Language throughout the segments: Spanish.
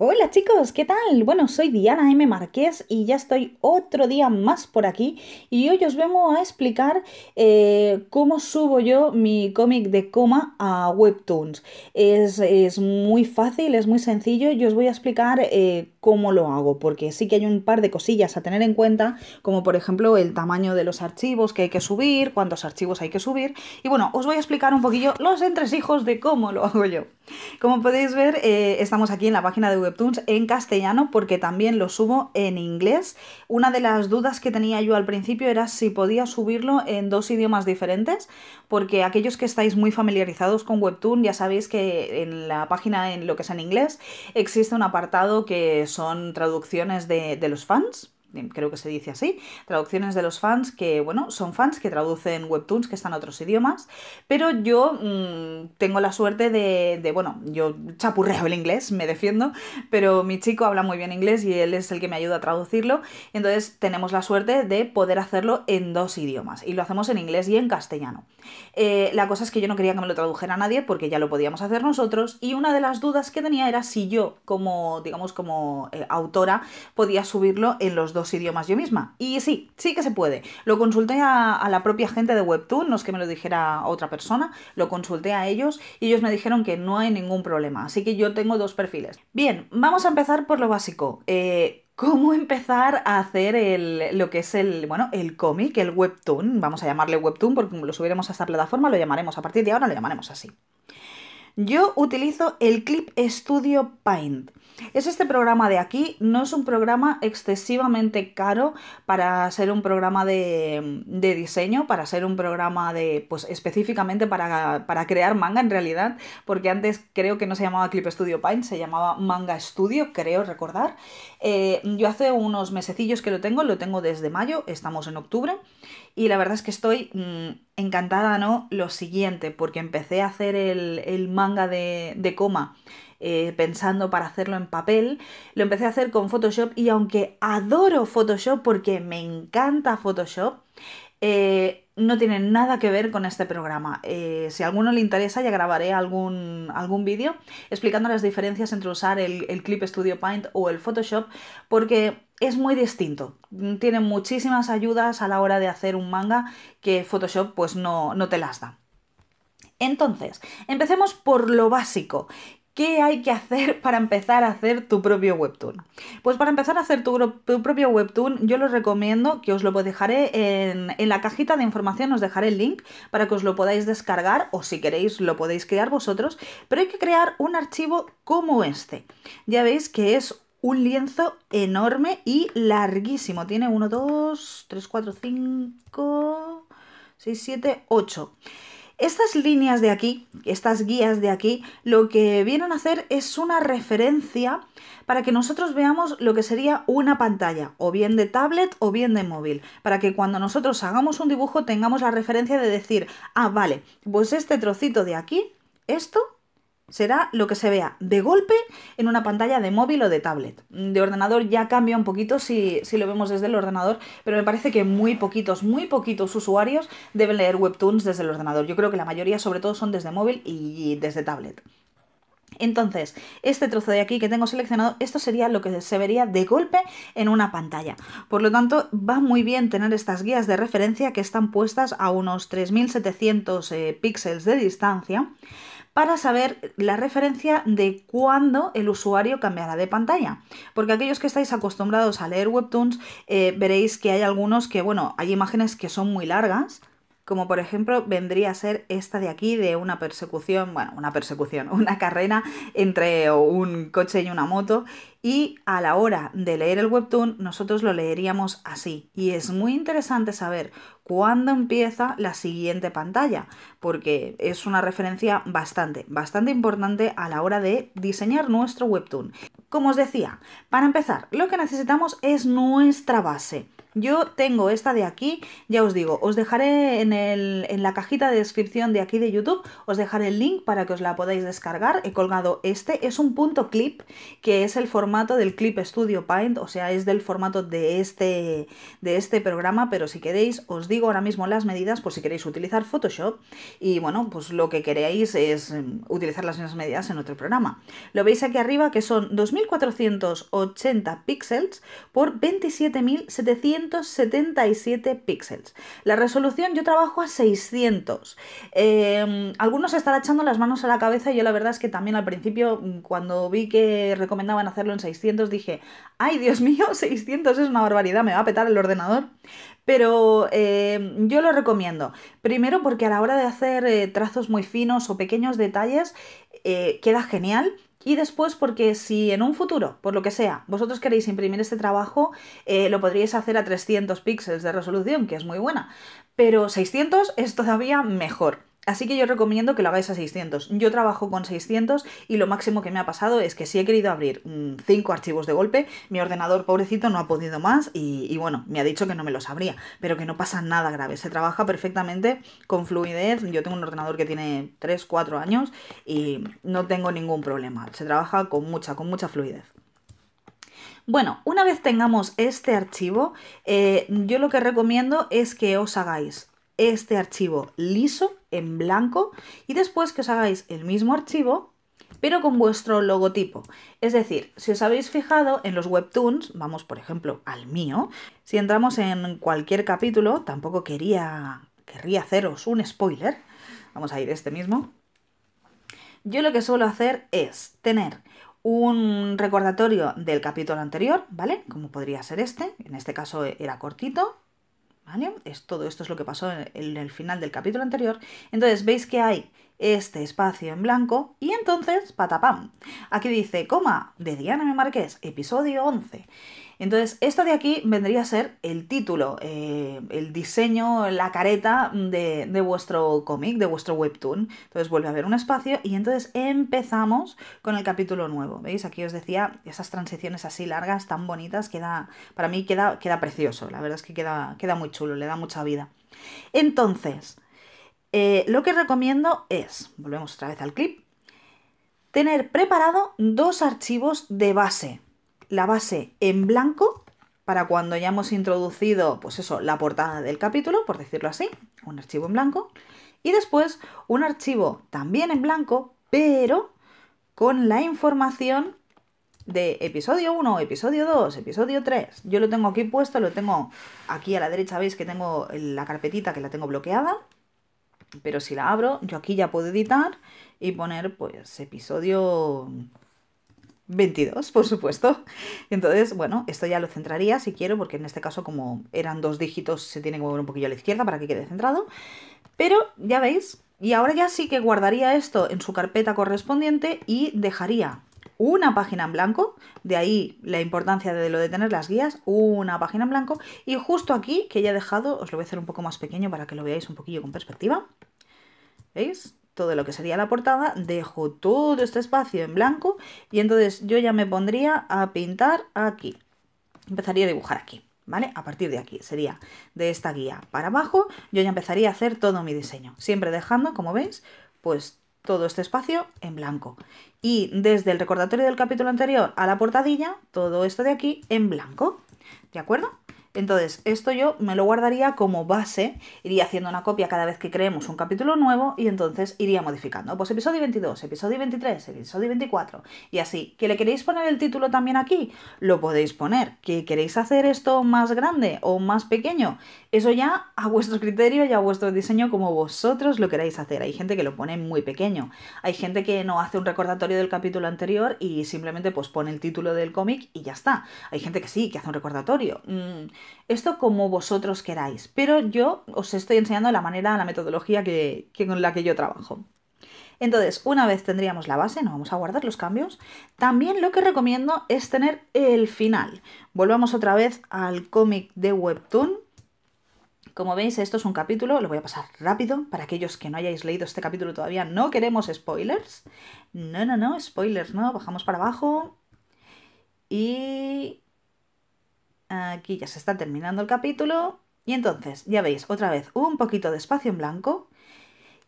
Hola chicos, ¿qué tal? Bueno, soy Diana M. Marqués y ya estoy otro día más por aquí y hoy os vengo a explicar eh, cómo subo yo mi cómic de coma a Webtoons. Es, es, muy fácil, es muy sencillo y os voy a explicar eh, cómo lo hago, porque sí que hay un par de cosillas a tener en cuenta, como por ejemplo el tamaño de los archivos que hay que subir, cuántos archivos hay que subir, y bueno, os voy a explicar un poquillo los entresijos de cómo lo hago yo. Como podéis ver, eh, estamos aquí en la página de Webtoons en castellano, porque también lo subo en inglés. Una de las dudas que tenía yo al principio era si podía subirlo en dos idiomas diferentes, porque aquellos que estáis muy familiarizados con Webtoon ya sabéis que en la página en lo que es en inglés existe un apartado que son traducciones de, de los fans. Em, creo que se dice así, traducciones de los fans que, bueno, son fans que traducen webtoons que están en otros idiomas, pero yo mm, tengo la suerte de, de, bueno, yo chapurreo el inglés, me defiendo, pero mi chico habla muy bien inglés y él es el que me ayuda a traducirlo, entonces tenemos la suerte de poder hacerlo en dos idiomas, y lo hacemos en inglés y en castellano. Eh, la cosa es que yo no quería que me lo tradujera a nadie porque ya lo podíamos hacer nosotros, y una de las dudas que tenía era si yo, como, digamos, como eh, autora, podía subirlo en los dos dos idiomas yo misma. Y sí, sí que se puede. Lo consulté a, la propia gente de Webtoon, no es que me lo dijera otra persona, lo consulté a ellos y ellos me dijeron que no hay ningún problema. Así que yo tengo dos perfiles. Bien, vamos a empezar por lo básico. Eh, cómo empezar a hacer el, lo que es el, bueno, el cómic, el webtoon, vamos a llamarle webtoon porque lo subiremos a esta plataforma, lo llamaremos a partir de ahora, lo llamaremos así. Yo utilizo el Clip Studio Paint. Es este programa de aquí, no es un programa excesivamente caro para ser un programa de, diseño, para ser un programa de, pues específicamente para, para, crear manga en realidad, porque antes creo que no se llamaba Clip Studio Paint, se llamaba Manga Studio, creo recordar. Eh, yo hace unos mesecillos que lo tengo, lo tengo desde mayo, estamos en octubre, y la verdad es que estoy mm, encantada, ¿no? Lo siguiente, porque empecé a hacer el, el manga de, de coma eh, pensando para hacerlo en papel, lo empecé a hacer con Photoshop y aunque adoro Photoshop porque me encanta Photoshop, eh, no tiene nada que ver con este programa. Eh, si a alguno le interesa, ya grabaré algún, algún vídeo explicando las diferencias entre usar el, el Clip Studio Paint o el Photoshop, porque es muy distinto. Tiene muchísimas ayudas a la hora de hacer un manga que Photoshop pues no, no te las da. Entonces, empecemos por lo básico, ¿Qué hay que hacer para empezar a hacer tu propio webtoon? Pues para empezar a hacer tu, propio webtoon, yo los recomiendo que os lo dejaré en, en, la cajita de información, os dejaré el link para que os lo podáis descargar o si queréis lo podéis crear vosotros, pero hay que crear un archivo como este. Ya veis que es un lienzo enorme y larguísimo. Tiene 1, 2, 3, 4, 5, 6, 7, 8. Estas líneas de aquí, estas guías de aquí, lo que vienen a hacer es una referencia para que nosotros veamos lo que sería una pantalla, o bien de tablet o bien de móvil, para que cuando nosotros hagamos un dibujo tengamos la referencia de decir, ah, vale, pues este trocito de aquí, esto será lo que se vea de golpe en una pantalla de móvil o de tablet. De ordenador ya cambia un poquito si, lo vemos desde el ordenador, pero me parece que muy poquitos, muy poquitos usuarios deben leer webtoons desde el ordenador. Yo creo que la mayoría sobre todo son desde móvil y desde tablet. Entonces, este trozo de aquí que tengo seleccionado, esto sería lo que se vería de golpe en una pantalla. Por lo tanto, va muy bien tener estas guías de referencia que están puestas a unos 3.700 eh, píxeles de distancia para saber la referencia de cuándo el usuario cambiará de pantalla. Porque aquellos que estáis acostumbrados a leer webtoons, eh, veréis que hay algunos que, bueno, hay imágenes que son muy largas, como por ejemplo vendría a ser esta de aquí, de una persecución, bueno, una persecución, una carrera entre un coche y una moto, y a la hora de leer el webtoon nosotros lo leeríamos así. Y es muy interesante saber cuándo empieza la siguiente pantalla, porque es una referencia bastante, bastante importante a la hora de diseñar nuestro webtoon. Como os decía, para empezar, lo que necesitamos es nuestra base. Yo tengo esta de aquí, ya os digo, os dejaré en, la cajita de descripción de aquí de YouTube, os dejaré el link para que os la podáis descargar. He colgado este, es un punto clip, que es el formato del Clip Studio Paint, o sea, es del formato de este, de este programa, pero si queréis, os digo ahora mismo las medidas por si queréis utilizar Photoshop y bueno, pues lo que queréis es mm, utilizar las mismas medidas en otro programa. Lo veis aquí arriba que son 2480 píxeles por 27700 177 píxeles. La resolución yo trabajo a 600. Em, algunos estarán echando las manos a la cabeza y yo la verdad es que también al principio mm, cuando vi que recomendaban hacerlo en 600 dije, ay Dios mío, 600 es una barbaridad, me va a petar el ordenador. Pero em, yo lo recomiendo. Primero porque a la hora de hacer eh, trazos muy finos o pequeños detalles eh, queda genial. Y después, porque si en un futuro, por lo que sea, vosotros queréis imprimir este trabajo, eh, lo podríais hacer a 300 píxeles de resolución, que es muy buena, pero 600 es todavía mejor. Así que yo recomiendo que lo hagáis a 600. Yo trabajo con 600 y lo máximo que me ha pasado es que si he querido abrir 5 mm, archivos de golpe, mi ordenador pobrecito no ha podido más y, bueno, me ha dicho que no me los abría, pero que no pasa nada grave. Se trabaja perfectamente con fluidez. Yo tengo un ordenador que tiene 3, 4 años y no tengo ningún problema. Se trabaja con mucha, con mucha fluidez. Bueno, una vez tengamos este archivo, eh, yo lo que recomiendo es que os hagáis este archivo liso en blanco y después que os hagáis el mismo archivo pero con vuestro logotipo. Es decir, si os habéis fijado en los webtoons, vamos por ejemplo al mío, si entramos en cualquier capítulo, tampoco quería, querría haceros un spoiler, vamos a ir este mismo, yo lo que suelo hacer es tener un recordatorio del capítulo anterior, ¿vale? Como podría ser este, en este caso era cortito, es, todo esto es lo que pasó en, el final del capítulo anterior. Entonces veis que hay este espacio en blanco y entonces patapam. Aquí dice, coma, de Diana M. Marqués, episodio 11. Entonces, esto de aquí vendría a ser el título, eh, el diseño, la careta de, vuestro cómic, de vuestro webtoon. Entonces vuelve a haber un espacio y entonces empezamos con el capítulo nuevo. ¿Veis? Aquí os decía, esas transiciones así largas, tan bonitas, queda, para mí queda, queda precioso. La verdad es que queda, queda muy chulo, le da mucha vida. Entonces, eh, lo que recomiendo es, volvemos otra vez al clip, tener preparado dos archivos de base la base en blanco para cuando ya hemos introducido, pues eso, la portada del capítulo, por decirlo así, un archivo en blanco, y después un archivo también en blanco, pero con la información de episodio 1, episodio 2, episodio 3. Yo lo tengo aquí puesto, lo tengo aquí a la derecha, veis que tengo la carpetita que la tengo bloqueada, pero si la abro, yo aquí ya puedo editar y poner pues episodio 22, por supuesto. Entonces, bueno, esto ya lo centraría si quiero, porque en este caso como eran dos dígitos se tiene que mover un poquillo a la izquierda para que quede centrado. Pero ya veis, y ahora ya sí que guardaría esto en su carpeta correspondiente y dejaría una página en blanco, de ahí la importancia de lo de tener las guías, una página en blanco, y justo aquí, que ya he dejado, os lo voy a hacer un poco más pequeño para que lo veáis un poquillo con perspectiva, ¿veis? todo lo que sería la portada, dejo todo este espacio en blanco y entonces yo ya me pondría a pintar aquí. Empezaría a dibujar aquí, ¿vale? A partir de aquí, sería de esta guía para abajo, yo ya empezaría a hacer todo mi diseño, siempre dejando, como veis, pues todo este espacio en blanco. Y desde el recordatorio del capítulo anterior a la portadilla, todo esto de aquí en blanco, ¿de acuerdo? Entonces, esto yo me lo guardaría como base, iría haciendo una copia cada vez que creemos un capítulo nuevo y entonces iría modificando. Pues episodio 22, episodio 23, episodio 24 y así. ¿Que le queréis poner el título también aquí? Lo podéis poner. ¿Que queréis hacer esto más grande o más pequeño? Eso ya a vuestro criterio y a vuestro diseño como vosotros lo queráis hacer. Hay gente que lo pone muy pequeño. Hay gente que no hace un recordatorio del capítulo anterior y simplemente pues pone el título del cómic y ya está. Hay gente que sí, que hace un recordatorio. Mm, esto como vosotros queráis. Pero yo os estoy enseñando la manera, la metodología que, con la que yo trabajo. Entonces, una vez tendríamos la base, no vamos a guardar los cambios. También lo que recomiendo es tener el final. Volvamos otra vez al cómic de Webtoon. Como veis, esto es un capítulo, lo voy a pasar rápido, para aquellos que no hayáis leído este capítulo todavía, no queremos spoilers. No, no, no, spoilers, no, bajamos para abajo. Y... Aquí ya se está terminando el capítulo. Y entonces, ya veis, otra vez un poquito de espacio en blanco.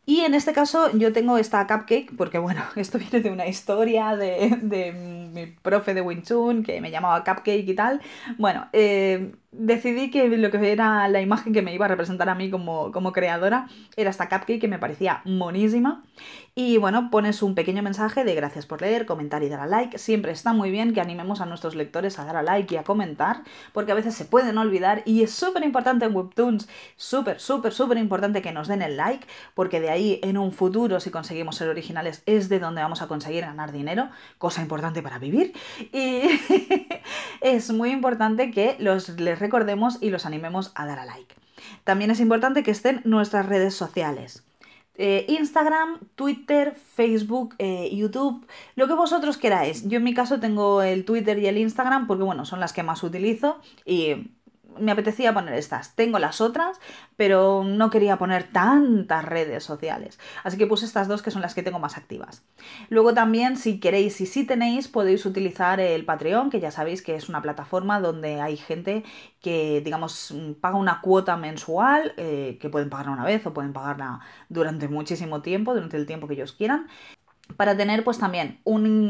Y en este caso yo tengo esta cupcake, porque bueno, esto viene de una historia de, de mi profe de winchun que me llamaba cupcake y tal. Bueno, eh, decidí que lo que era la imagen que me iba a representar a mí como, como, creadora era esta cupcake que me parecía monísima. Y bueno, pones un pequeño mensaje de gracias por leer, comentar y dar a like. Siempre está muy bien que animemos a nuestros lectores a dar a like y a comentar, porque a veces se pueden olvidar y es súper importante en Webtoons, súper, súper, súper importante que nos den el like, porque de ahí en un futuro, si conseguimos ser originales, es de donde vamos a conseguir ganar dinero, cosa importante para vivir. Y es muy importante que los recordemos y los animemos a dar a like. También es importante que estén nuestras redes sociales. Eh, Instagram, Twitter, Facebook, eh, YouTube, lo que vosotros queráis. Yo en mi caso tengo el Twitter y el Instagram porque bueno, son las que más utilizo y me apetecía poner estas, tengo las otras, pero no quería poner tantas redes sociales. Así que puse estas dos que son las que tengo más activas. Luego también, si queréis y si tenéis, podéis utilizar el Patreon, que ya sabéis que es una plataforma donde hay gente que, digamos, paga una cuota mensual, eh, que pueden pagarla una vez o pueden pagarla durante muchísimo tiempo, durante el tiempo que ellos quieran para tener pues también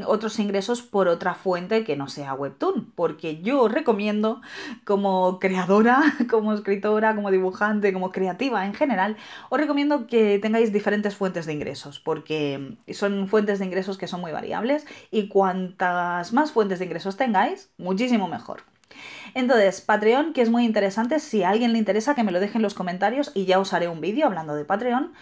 otros ingresos por otra fuente que no sea Webtoon, porque yo os recomiendo como creadora, como escritora, como dibujante, como creativa en general, os recomiendo que tengáis diferentes fuentes de ingresos, porque son fuentes de ingresos que son muy variables y cuantas más fuentes de ingresos tengáis, muchísimo mejor. Entonces, Patreon, que es muy interesante, si a alguien le interesa que me lo deje en los comentarios y ya os haré un vídeo hablando de Patreon.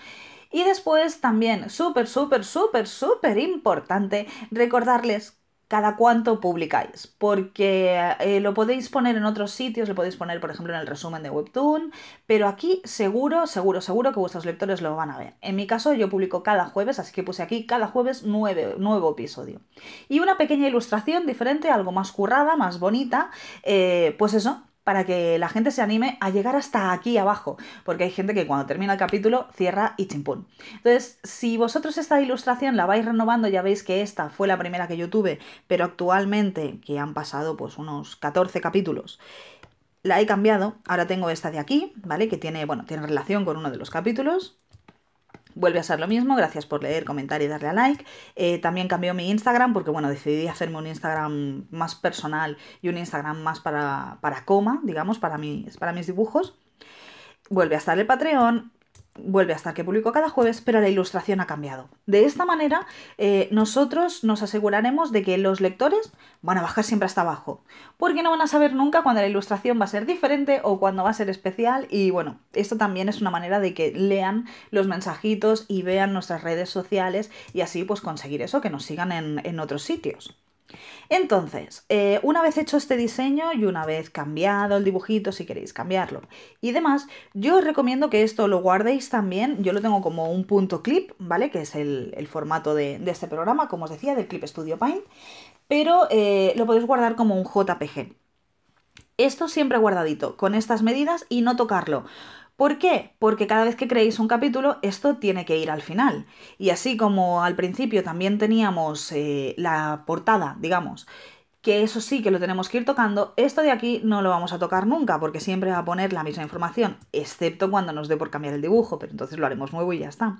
Y después también, súper, súper, súper, súper importante, recordarles cada cuánto publicáis, porque eh, lo podéis poner en otros sitios, lo podéis poner, por ejemplo, en el resumen de Webtoon, pero aquí seguro, seguro, seguro que vuestros lectores lo van a ver. En mi caso, yo publico cada jueves, así que puse aquí cada jueves nueve, nuevo episodio. Y una pequeña ilustración diferente, algo más currada, más bonita, eh, pues eso, para que la gente se anime a llegar hasta aquí abajo, porque hay gente que cuando termina el capítulo cierra y chimpón. Entonces, si vosotros esta ilustración la vais renovando, ya veis que esta fue la primera que yo tuve, pero actualmente, que han pasado pues unos 14 capítulos, la he cambiado, ahora tengo esta de aquí, ¿vale? Que tiene, bueno, tiene relación con uno de los capítulos, Vuelve a ser lo mismo, gracias por leer, comentar y darle a like. Eh, también cambió mi Instagram porque, bueno, decidí hacerme un Instagram más personal y un Instagram más para, para coma, digamos, para es para mis dibujos. Vuelve a estar el Patreon, vuelve hasta que publico cada jueves, pero la ilustración ha cambiado. De esta manera, eh, nosotros nos aseguraremos de que los lectores van a bajar siempre hasta abajo, porque no van a saber nunca cuando la ilustración va a ser diferente o cuándo va a ser especial y bueno, esto también es una manera de que lean los mensajitos y vean nuestras redes sociales y así pues conseguir eso, que nos sigan en otros sitios. Entonces, eh, una vez hecho este diseño y una vez cambiado el dibujito, si queréis cambiarlo y demás, yo os recomiendo que esto lo guardéis también, yo lo tengo como un punto clip, ¿vale? Que es el, formato de, este programa, como os decía, del Clip Studio Paint, pero eh, lo podéis guardar como un JPG. Esto siempre guardadito, con estas medidas y no tocarlo. ¿Por qué? Porque cada vez que creéis un capítulo, esto tiene que ir al final. Y así como al principio también teníamos eh, la portada, digamos, que eso sí que lo tenemos que ir tocando, esto de aquí no lo vamos a tocar nunca, porque siempre va a poner la misma información, excepto cuando nos dé por cambiar el dibujo, pero entonces lo haremos nuevo y ya está.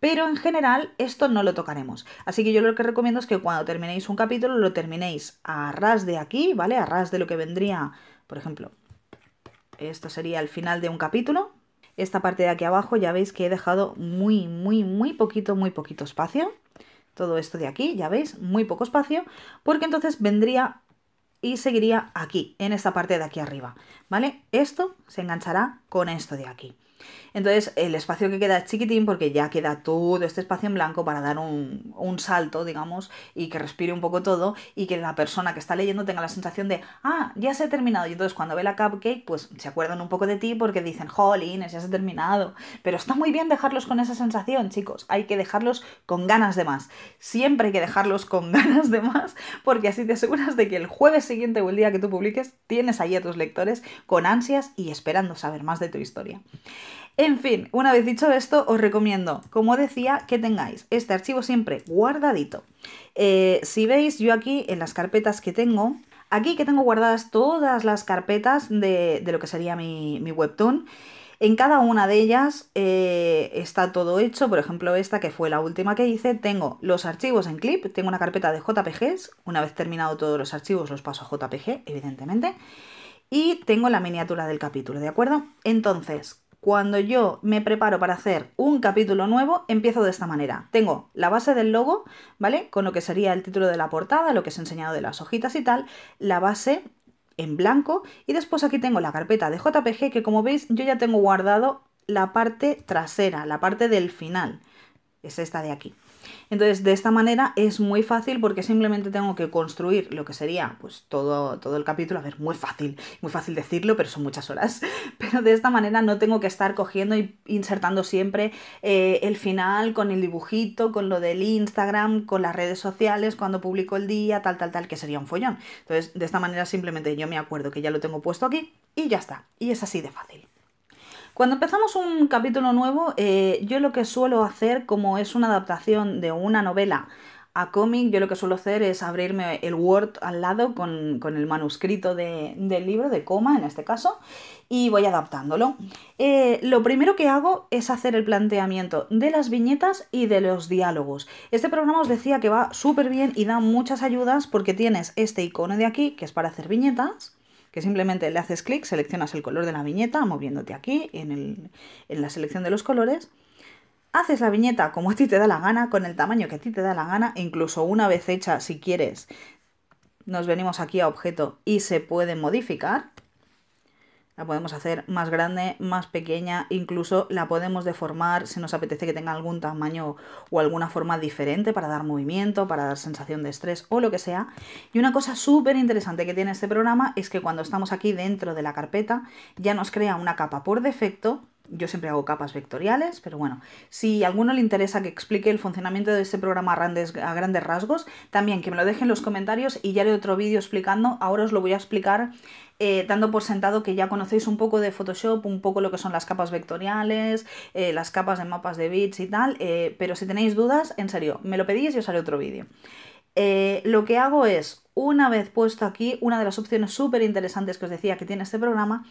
Pero en general esto no lo tocaremos. Así que yo lo que recomiendo es que cuando terminéis un capítulo lo terminéis a ras de aquí, ¿vale? A ras de lo que vendría, por ejemplo, esto sería el final de un capítulo. Esta parte de aquí abajo ya veis que he dejado muy, muy, muy poquito, muy poquito espacio. Todo esto de aquí, ya veis, muy poco espacio, porque entonces vendría y seguiría aquí, en esta parte de aquí arriba, ¿vale? Esto se enganchará con esto de aquí. Entonces el espacio que queda es chiquitín porque ya queda todo este espacio en blanco para dar un, salto, digamos, y que respire un poco todo y que la persona que está leyendo tenga la sensación de, ah, ya se ha terminado. Y entonces cuando ve la cupcake, pues se acuerdan un poco de ti porque dicen, jolines, ya se ha terminado. Pero está muy bien dejarlos con esa sensación, chicos. Hay que dejarlos con ganas de más. Siempre hay que dejarlos con ganas de más porque así te aseguras de que el jueves siguiente o el día que tú publiques tienes ahí a tus lectores con ansias y esperando saber más de tu historia. En fin, una vez dicho esto, os recomiendo, como decía, que tengáis este archivo siempre guardadito. Eh, si veis, yo aquí en las carpetas que tengo, aquí que tengo guardadas todas las carpetas de, lo que sería mi, webtoon, en cada una de ellas eh, está todo hecho, por ejemplo esta que fue la última que hice, tengo los archivos en clip, tengo una carpeta de JPGs, una vez terminado todos los archivos los paso a JPG, evidentemente, y tengo la miniatura del capítulo, ¿de acuerdo? Entonces, cuando yo me preparo para hacer un capítulo nuevo, empiezo de esta manera. Tengo la base del logo, ¿vale? Con lo que sería el título de la portada, lo que os he enseñado de las hojitas y tal, la base en blanco y después aquí tengo la carpeta de JPG que como veis yo ya tengo guardado la parte trasera, la parte del final. Es esta de aquí. Entonces, de esta manera es muy fácil porque simplemente tengo que construir lo que sería pues todo, todo el capítulo. A ver, muy fácil, muy fácil decirlo, pero son muchas horas. Pero de esta manera no tengo que estar cogiendo e insertando siempre eh, el final con el dibujito, con lo del Instagram, con las redes sociales, cuando publico el día, tal, tal, tal, que sería un follón. Entonces, de esta manera simplemente yo me acuerdo que ya lo tengo puesto aquí y ya está. Y es así de fácil. Cuando empezamos un capítulo nuevo, eh, yo lo que suelo hacer, como es una adaptación de una novela a cómic, yo lo que suelo hacer es abrirme el Word al lado con, el manuscrito del libro, de coma en este caso, y voy adaptándolo. Eh, lo primero que hago es hacer el planteamiento de las viñetas y de los diálogos. Este programa os decía que va súper bien y da muchas ayudas porque tienes este icono de aquí, que es para hacer viñetas, que simplemente le haces clic, seleccionas el color de la viñeta moviéndote aquí en, en la selección de los colores, haces la viñeta como a ti te da la gana, con el tamaño que a ti te da la gana, incluso una vez hecha si quieres, nos venimos aquí a objeto y se puede modificar, la podemos hacer más grande, más pequeña, incluso la podemos deformar si nos apetece que tenga algún tamaño o alguna forma diferente para dar movimiento, para dar sensación de estrés o lo que sea. Y una cosa súper interesante que tiene este programa es que cuando estamos aquí dentro de la carpeta ya nos crea una capa por defecto yo siempre hago capas vectoriales, pero bueno, si a alguno le interesa que explique el funcionamiento de este programa a grandes, a grandes rasgos, también que me lo dejen en los comentarios y ya haré otro vídeo explicando. Ahora os lo voy a explicar eh, dando por sentado que ya conocéis un poco de Photoshop, un poco lo que son las capas vectoriales, eh, las capas de mapas de bits y tal, eh, pero si tenéis dudas, en serio, me lo pedís y os haré otro vídeo. Eh, lo que hago es, una vez puesto aquí, una de las opciones súper interesantes que os decía que tiene este programa,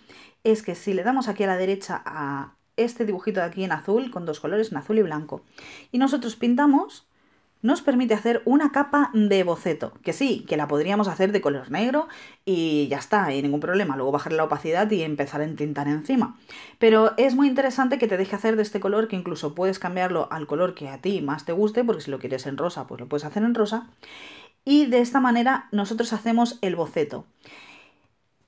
es que si le damos aquí a la derecha a este dibujito de aquí en azul, con dos colores, en azul y blanco, y nosotros pintamos, nos permite hacer una capa de boceto, que sí, que la podríamos hacer de color negro y ya está, y ningún problema, luego bajar la opacidad y empezar a entintar encima. Pero es muy interesante que te deje hacer de este color, que incluso puedes cambiarlo al color que a ti más te guste, porque si lo quieres en rosa, pues lo puedes hacer en rosa. Y de esta manera nosotros hacemos el boceto.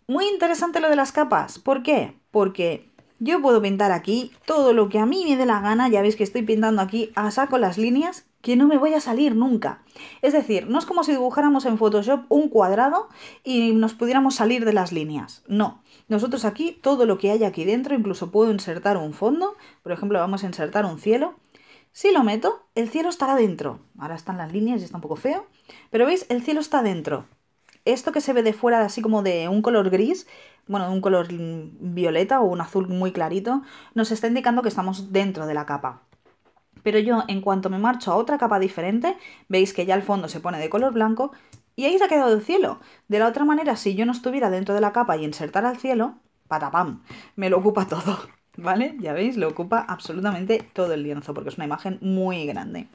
Muy interesante lo de las capas, ¿por qué? Porque yo puedo pintar aquí todo lo que a mí me dé la gana, ya veis que estoy pintando aquí a saco las líneas que no me voy a salir nunca. Es decir, no es como si dibujáramos en Photoshop un cuadrado y nos pudiéramos salir de las líneas. No. Nosotros aquí, todo lo que hay aquí dentro, incluso puedo insertar un fondo. Por ejemplo, vamos a insertar un cielo. Si lo meto, el cielo estará dentro. Ahora están las líneas y está un poco feo. Pero veis, el cielo está dentro. Esto que se ve de fuera así como de un color gris, bueno, un color violeta o un azul muy clarito, nos está indicando que estamos dentro de la capa pero yo en cuanto me marcho a otra capa diferente, veis que ya el fondo se pone de color blanco y ahí se ha quedado el cielo. De la otra manera, si yo no estuviera dentro de la capa y insertara el cielo, patapam, me lo ocupa todo. ¿Vale? Ya veis, lo ocupa absolutamente todo el lienzo porque es una imagen muy grande.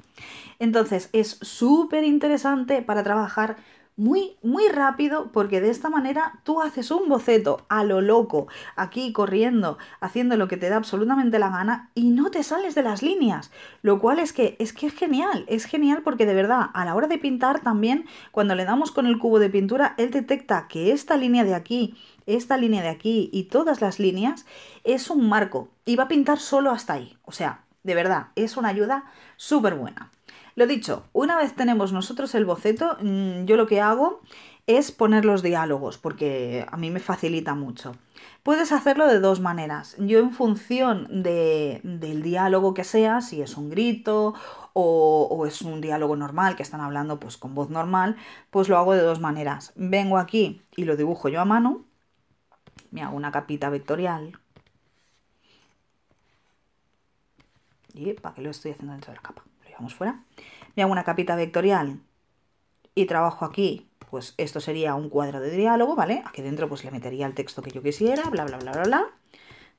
Entonces, es súper interesante para trabajar muy, muy rápido, porque de esta manera tú haces un boceto a lo loco, aquí corriendo, haciendo lo que te da absolutamente la gana y no te sales de las líneas, lo cual es que es que es genial, es genial porque de verdad, a la hora de pintar también, cuando le damos con el cubo de pintura, él detecta que esta línea de aquí esta línea de aquí y todas las líneas es un marco y va a pintar solo hasta ahí. O sea, de verdad, es una ayuda súper buena. Lo dicho, una vez tenemos nosotros el boceto, mm, yo lo que hago es poner los diálogos, porque a mí me facilita mucho. Puedes hacerlo de dos maneras. Yo en función de, del diálogo que sea, si es un grito o, es un diálogo normal, que están hablando pues con voz normal, pues lo hago de dos maneras. Vengo aquí y lo dibujo yo a mano, me hago una capita vectorial. Y para que lo estoy haciendo dentro de la capa vamos fuera, me hago una capita vectorial y trabajo aquí, pues esto sería un cuadro de diálogo, ¿vale? Aquí dentro pues le metería el texto que yo quisiera, bla, bla, bla, bla, bla,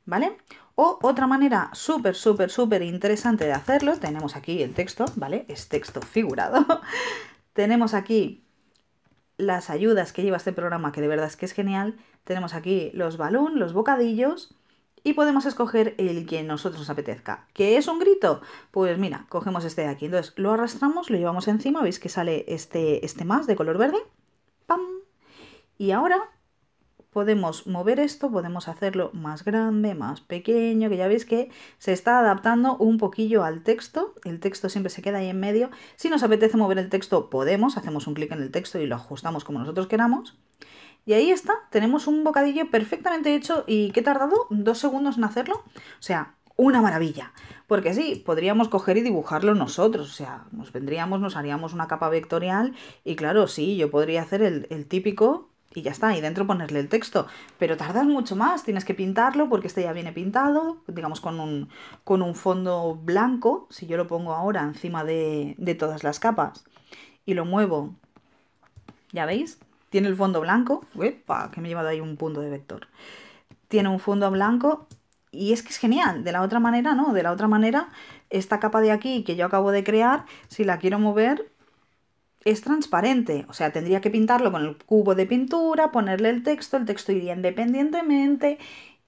¿vale? O otra manera súper, súper, súper interesante de hacerlo, tenemos aquí el texto, ¿vale? Es texto figurado. tenemos aquí las ayudas que lleva este programa, que de verdad es que es genial. Tenemos aquí los balón, los bocadillos, y podemos escoger el que nosotros nos apetezca. ¿Qué es un grito? Pues mira, cogemos este de aquí. Entonces lo arrastramos, lo llevamos encima, veis que sale este, este más de color verde. ¡Pam! Y ahora podemos mover esto, podemos hacerlo más grande, más pequeño, que ya veis que se está adaptando un poquillo al texto. El texto siempre se queda ahí en medio. Si nos apetece mover el texto, podemos, hacemos un clic en el texto y lo ajustamos como nosotros queramos. Y ahí está, tenemos un bocadillo perfectamente hecho y que he tardado dos segundos en hacerlo. O sea, una maravilla. Porque sí, podríamos coger y dibujarlo nosotros. O sea, nos vendríamos, nos haríamos una capa vectorial y claro, sí, yo podría hacer el, típico y ya está, y dentro ponerle el texto. Pero tardas mucho más, tienes que pintarlo porque este ya viene pintado, digamos con un, con un fondo blanco, si yo lo pongo ahora encima de, de todas las capas y lo muevo, ya veis, tiene el fondo blanco. Uepa, que me he llevado ahí un punto de vector. Tiene un fondo blanco y es que es genial. De la otra manera, no. De la otra manera, esta capa de aquí que yo acabo de crear, si la quiero mover, es transparente. O sea, tendría que pintarlo con el cubo de pintura, ponerle el texto, el texto iría independientemente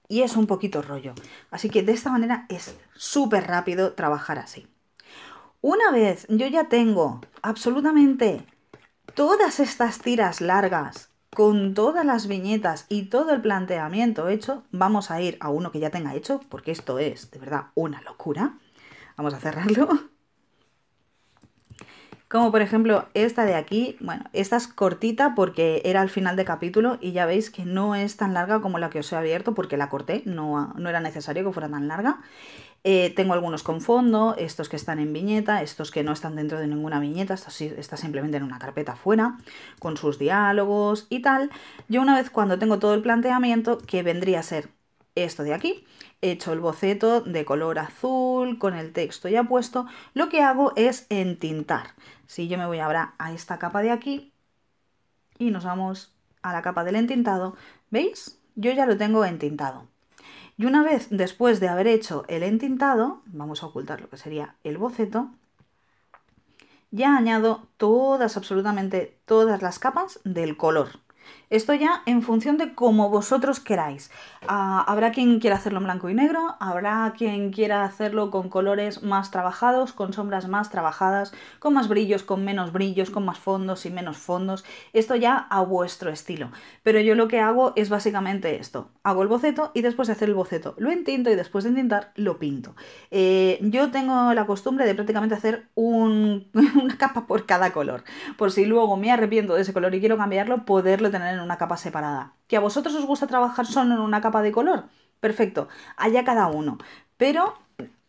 y es un poquito rollo. Así que de esta manera es súper rápido trabajar así. Una vez yo ya tengo absolutamente todas estas tiras largas, con todas las viñetas y todo el planteamiento hecho, vamos a ir a uno que ya tenga hecho, porque esto es de verdad una locura. Vamos a cerrarlo. Como por ejemplo esta de aquí, bueno, esta es cortita porque era al final de capítulo y ya veis que no es tan larga como la que os he abierto porque la corté, no, no era necesario que fuera tan larga. Eh, tengo algunos con fondo, estos que están en viñeta, estos que no están dentro de ninguna viñeta, estos está simplemente en una carpeta fuera, con sus diálogos y tal. Yo una vez cuando tengo todo el planteamiento, que vendría a ser esto de aquí, hecho el boceto de color azul con el texto ya puesto, lo que hago es entintar. Si yo me voy ahora a esta capa de aquí y nos vamos a la capa del entintado, ¿veis? Yo ya lo tengo entintado. Y una vez después de haber hecho el entintado, vamos a ocultar lo que sería el boceto, ya añado todas, absolutamente todas las capas del color. Esto ya en función de cómo vosotros queráis. Ah, habrá quien quiera hacerlo en blanco y negro, habrá quien quiera hacerlo con colores más trabajados, con sombras más trabajadas, con más brillos, con menos brillos, con más fondos y menos fondos. Esto ya a vuestro estilo. Pero yo lo que hago es básicamente esto. Hago el boceto y después de hacer el boceto lo entinto y después de entintar lo pinto. Eh, yo tengo la costumbre de prácticamente hacer una capa por cada color. Por si luego me arrepiento de ese color y quiero cambiarlo, poderlo tener en una capa separada. ¿Que a vosotros os gusta trabajar solo en una capa de color? Perfecto, allá cada uno. Pero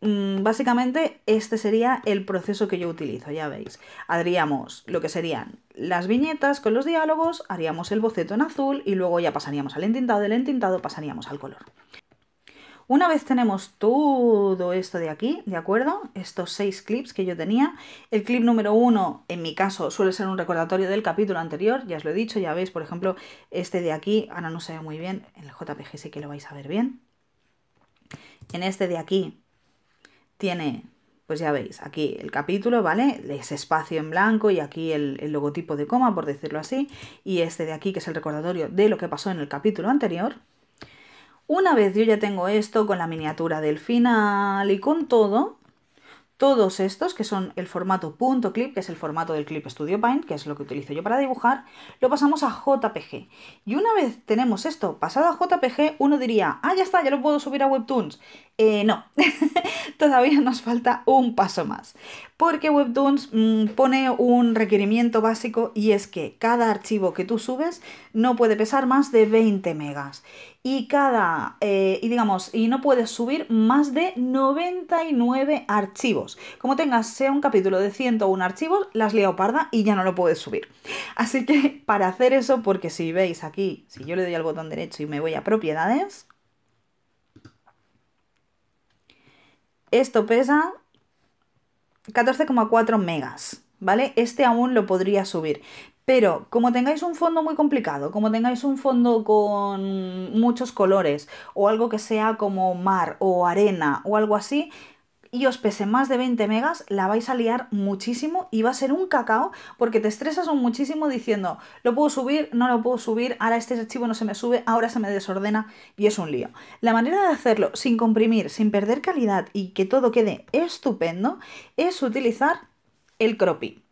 mm, básicamente este sería el proceso que yo utilizo, ya veis. Haríamos lo que serían las viñetas con los diálogos, haríamos el boceto en azul y luego ya pasaríamos al entintado, del entintado pasaríamos al color. Una vez tenemos todo esto de aquí, ¿de acuerdo? Estos seis clips que yo tenía. El clip número uno, en mi caso, suele ser un recordatorio del capítulo anterior, ya os lo he dicho, ya veis, por ejemplo, este de aquí, ahora no se ve muy bien, en el JPG sí que lo vais a ver bien. En este de aquí tiene pues ya veis, aquí el capítulo, ¿vale? Ese espacio en blanco y aquí el, el, logotipo de coma, por decirlo así, y este de aquí, que es el recordatorio de lo que pasó en el capítulo anterior, una vez yo ya tengo esto con la miniatura del final y con todo, todos estos, que son el formato punto .clip, que es el formato del Clip Studio Paint, que es lo que utilizo yo para dibujar, lo pasamos a JPG. Y una vez tenemos esto pasado a JPG, uno diría, ah, ya está, ya lo puedo subir a Webtoons. Eh, no, todavía nos falta un paso más, porque Webtoons mm, pone un requerimiento básico y es que cada archivo que tú subes no puede pesar más de 20 megas y cada, eh, y digamos, y no puedes subir más de 99 archivos. Como tengas, sea un capítulo de 101 archivos, las parda y ya no lo puedes subir. Así que para hacer eso, porque si veis aquí, si yo le doy al botón derecho y me voy a propiedades, Esto pesa 14,4 megas, ¿vale? Este aún lo podría subir. Pero como tengáis un fondo muy complicado, como tengáis un fondo con muchos colores o algo que sea como mar o arena o algo así, y os pese más de 20 megas, la vais a liar muchísimo y va a ser un cacao porque te estresas un muchísimo diciendo, lo puedo subir, no lo puedo subir, ahora este archivo no se me sube, ahora se me desordena y es un lío. La manera de hacerlo sin comprimir, sin perder calidad y que todo quede estupendo es utilizar el cropping.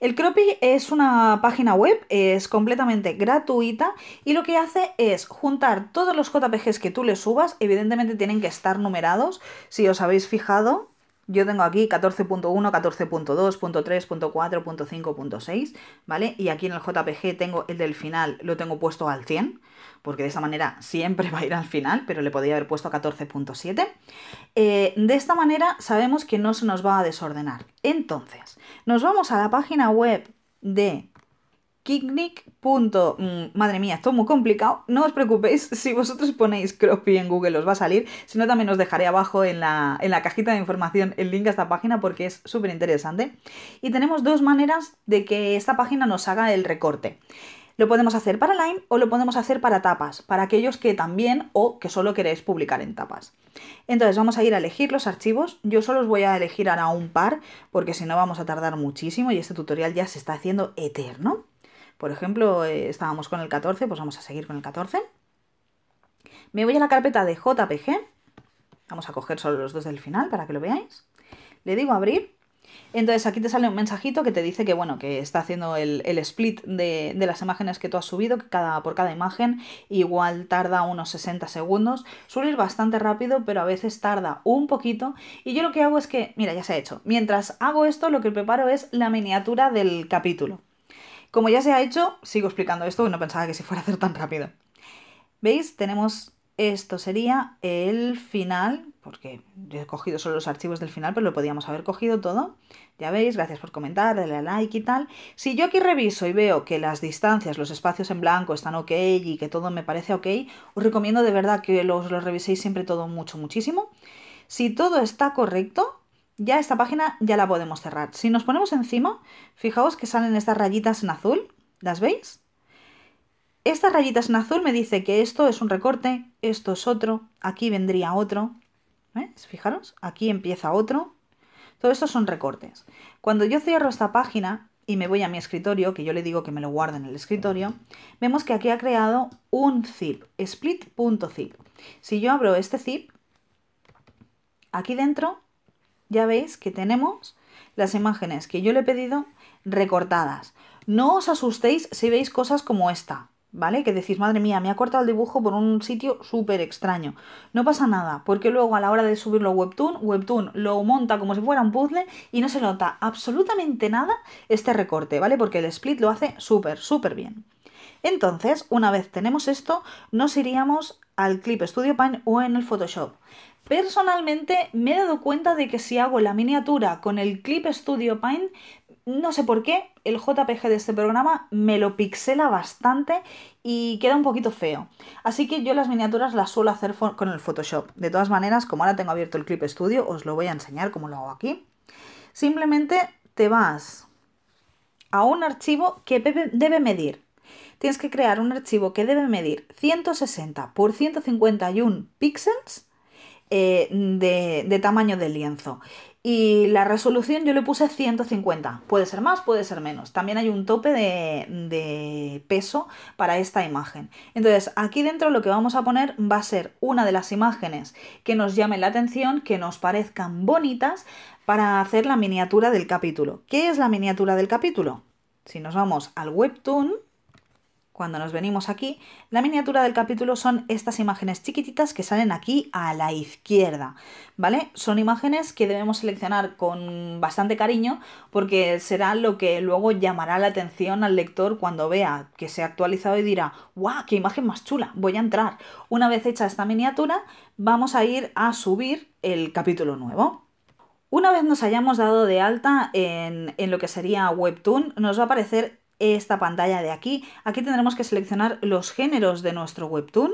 El Cropy es una página web, es completamente gratuita y lo que hace es juntar todos los JPGs que tú le subas, evidentemente tienen que estar numerados, si os habéis fijado, yo tengo aquí 14.1, 14.2, .3, .4, .5, .6, ¿vale? Y aquí en el JPG tengo el del final, lo tengo puesto al 100, porque de esta manera siempre va a ir al final, pero le podría haber puesto 14.7. Eh, de esta manera sabemos que no se nos va a desordenar. Entonces, nos vamos a la página web de Kiknik. Mm, madre mía, esto muy complicado. No os preocupéis, si vosotros ponéis Croppy en Google os va a salir. Si no, también os dejaré abajo en la, en la cajita de información el link a esta página porque es súper interesante. Y tenemos dos maneras de que esta página nos haga el recorte. Lo podemos hacer para line o lo podemos hacer para tapas, para aquellos que también o que solo queréis publicar en tapas. Entonces vamos a ir a elegir los archivos. Yo solo os voy a elegir ahora un par porque si no vamos a tardar muchísimo y este tutorial ya se está haciendo eterno. Por ejemplo, eh, estábamos con el 14, pues vamos a seguir con el 14. Me voy a la carpeta de JPG. Vamos a coger solo los dos del final para que lo veáis. Le digo abrir. Entonces aquí te sale un mensajito que te dice que bueno, que está haciendo el, split de, las imágenes que tú has subido, que cada, por cada imagen igual tarda unos 60 segundos. Suele ir bastante rápido, pero a veces tarda un poquito. Y yo lo que hago es que, mira, ya se ha hecho. Mientras hago esto, lo que preparo es la miniatura del capítulo. Como ya se ha hecho, sigo explicando esto, no pensaba que se fuera a hacer tan rápido. ¿Veis? Tenemos esto sería el final, porque yo he cogido solo los archivos del final, pero lo podíamos haber cogido todo. Ya veis, gracias por comentar, darle a like y tal. Si yo aquí reviso y veo que las distancias, los espacios en blanco están ok y que todo me parece ok, os recomiendo de verdad que os lo reviséis siempre todo mucho, muchísimo. Si todo está correcto, ya esta página ya la podemos cerrar. Si nos ponemos encima, fijaos que salen estas rayitas en azul, ¿las veis? Estas rayitas en azul me dice que esto es un recorte, esto es otro, aquí vendría otro. ¿Ves? Fijaros, aquí empieza otro. Todo esto son recortes. Cuando yo cierro esta página y me voy a mi escritorio, que yo le digo que me lo guarde en el escritorio, vemos que aquí ha creado un zip, split.zip. Si yo abro este zip, aquí dentro ya veis que tenemos las imágenes que yo le he pedido recortadas. No os asustéis si veis cosas como esta, ¿vale? Que decís, madre mía, me ha cortado el dibujo por un sitio súper extraño. No pasa nada, porque luego a la hora de subirlo a Webtoon, Webtoon lo monta como si fuera un puzzle y no se nota absolutamente nada este recorte, ¿vale? Porque el split lo hace súper, súper bien. Entonces, una vez tenemos esto, nos iríamos al Clip Studio Paint o en el Photoshop. Personalmente me he dado cuenta de que si hago la miniatura con el Clip Studio Paint, no sé por qué, el JPG de este programa me lo pixela bastante y queda un poquito feo. Así que yo las miniaturas las suelo hacer con el Photoshop. De todas maneras, como ahora tengo abierto el Clip Studio, os lo voy a enseñar como lo hago aquí. Simplemente te vas a un archivo que debe medir. Tienes que crear un archivo que debe medir 160 por 151 píxeles eh, de, tamaño del lienzo. Y la resolución yo le puse 150. Puede ser más, puede ser menos. También hay un tope de, de, peso para esta imagen. Entonces, aquí dentro lo que vamos a poner va a ser una de las imágenes que nos llamen la atención, que nos parezcan bonitas para hacer la miniatura del capítulo. ¿Qué es la miniatura del capítulo? Si nos vamos al webtoon, cuando nos venimos aquí, la miniatura del capítulo son estas imágenes chiquititas que salen aquí a la izquierda, ¿vale? Son imágenes que debemos seleccionar con bastante cariño porque será lo que luego llamará la atención al lector cuando vea que se ha actualizado y dirá, ¡guau, qué imagen más chula! Voy a entrar. Una vez hecha esta miniatura, vamos a ir a subir el capítulo nuevo. Una vez nos hayamos dado de alta en, en, lo que sería Webtoon, nos va a aparecer esta pantalla de aquí. Aquí tendremos que seleccionar los géneros de nuestro webtoon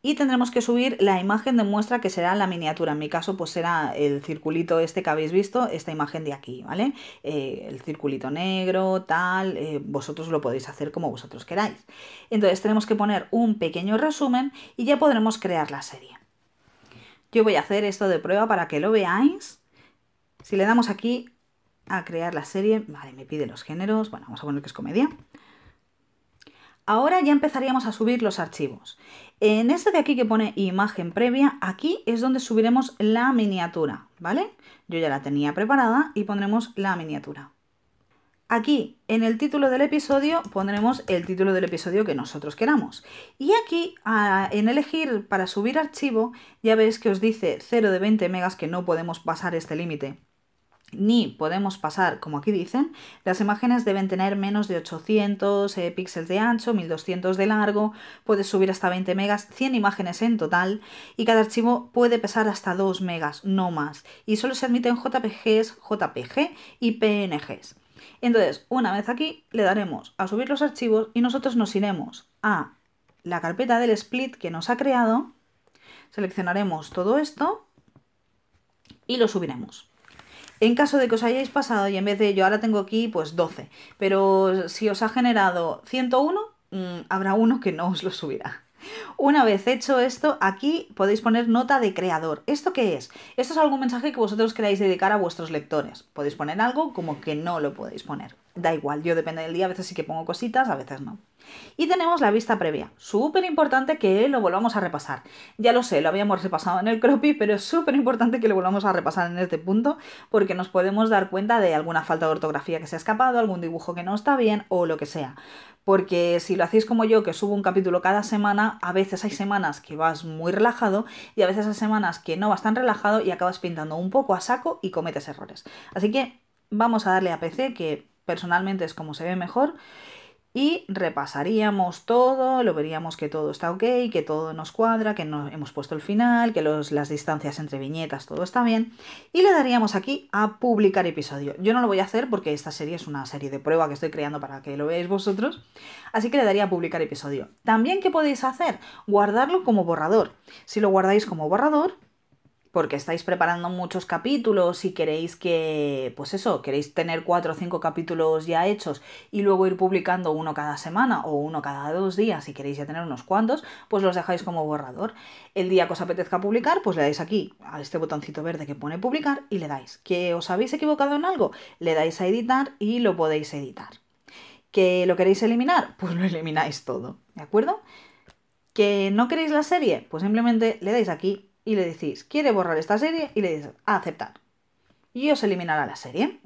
y tendremos que subir la imagen de muestra que será la miniatura. En mi caso, pues será el circulito este que habéis visto, esta imagen de aquí, ¿vale? Eh, el circulito negro, tal, eh, vosotros lo podéis hacer como vosotros queráis. Entonces tenemos que poner un pequeño resumen y ya podremos crear la serie. Yo voy a hacer esto de prueba para que lo veáis. Si le damos aquí a crear la serie. Vale, me pide los géneros. Bueno, vamos a poner que es comedia. Ahora ya empezaríamos a subir los archivos. En este de aquí que pone imagen previa, aquí es donde subiremos la miniatura, ¿vale? Yo ya la tenía preparada y pondremos la miniatura. Aquí, en el título del episodio, pondremos el título del episodio que nosotros queramos. Y aquí, en elegir para subir archivo, ya veis que os dice 0 de 20 megas que no podemos pasar este límite ni podemos pasar, como aquí dicen, las imágenes deben tener menos de 800 eh, píxeles de ancho, 1200 de largo, puedes subir hasta 20 megas, 100 imágenes en total y cada archivo puede pesar hasta 2 megas, no más, y solo se admiten JPGs, JPG y PNGs. Entonces, una vez aquí, le daremos a subir los archivos y nosotros nos iremos a la carpeta del split que nos ha creado, seleccionaremos todo esto y lo subiremos. En caso de que os hayáis pasado y en vez de yo ahora tengo aquí pues 12, pero si os ha generado 101, mm, habrá uno que no os lo subirá. Una vez hecho esto, aquí podéis poner nota de creador. ¿Esto qué es? Esto es algún mensaje que vosotros queráis dedicar a vuestros lectores. Podéis poner algo como que no lo podéis poner. Da igual, yo depende del día, a veces sí que pongo cositas, a veces no. Y tenemos la vista previa, súper importante que lo volvamos a repasar. Ya lo sé, lo habíamos repasado en el croppy, pero es súper importante que lo volvamos a repasar en este punto porque nos podemos dar cuenta de alguna falta de ortografía que se ha escapado, algún dibujo que no está bien o lo que sea porque si lo hacéis como yo, que subo un capítulo cada semana, a veces hay semanas que vas muy relajado y a veces hay semanas que no vas tan relajado y acabas pintando un poco a saco y cometes errores. Así que vamos a darle a PC, que personalmente es como se ve mejor y repasaríamos todo, lo veríamos que todo está ok, que todo nos cuadra, que no hemos puesto el final, que las distancias entre viñetas, todo está bien, y le daríamos aquí a publicar episodio. Yo no lo voy a hacer porque esta serie es una serie de prueba que estoy creando para que lo veáis vosotros, así que le daría a publicar episodio. También, ¿qué podéis hacer? Guardarlo como borrador. Si lo guardáis como borrador, porque estáis preparando muchos capítulos y queréis que, pues eso, queréis tener cuatro o cinco capítulos ya hechos y luego ir publicando uno cada semana o uno cada dos días, si queréis ya tener unos cuantos, pues los dejáis como borrador. El día que os apetezca publicar, pues le dais aquí a este botoncito verde que pone publicar y le dais. ¿Que os habéis equivocado en algo? Le dais a editar y lo podéis editar. ¿Que lo queréis eliminar? Pues lo elimináis todo, ¿de acuerdo? ¿Que no queréis la serie? Pues simplemente le dais aquí y le decís, quiere borrar esta serie y le dices, aceptar. Y os eliminará la serie.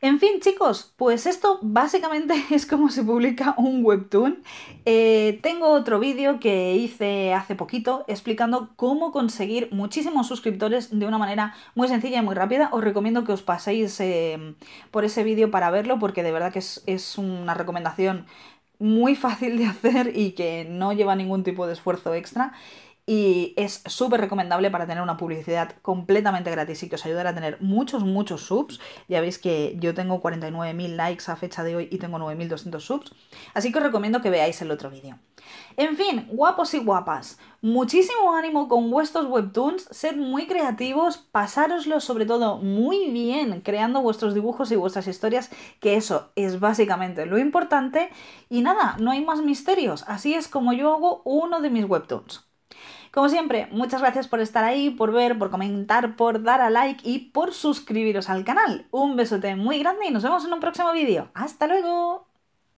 En fin, chicos, pues esto básicamente es como se publica un webtoon. Eh, tengo otro vídeo que hice hace poquito explicando cómo conseguir muchísimos suscriptores de una manera muy sencilla y muy rápida. Os recomiendo que os paséis em, por ese vídeo para verlo porque de verdad que es, es una recomendación muy fácil de hacer y que no lleva ningún tipo de esfuerzo extra y es súper recomendable para tener una publicidad completamente gratis y que os ayudará a tener muchos, muchos subs. Ya veis que yo tengo 49.000 likes a fecha de hoy y tengo 9.200 subs, así que os recomiendo que veáis el otro vídeo. En fin, guapos y guapas, muchísimo ánimo con vuestros webtoons, sed muy creativos, pasároslo sobre todo muy bien creando vuestros dibujos y vuestras historias, que eso es básicamente lo importante. Y nada, no hay más misterios, así es como yo hago uno de mis webtoons. Como siempre, muchas gracias por estar ahí, por ver, por comentar, por dar a like y por suscribiros al canal. Un besote muy grande y nos vemos en un próximo vídeo. ¡Hasta luego!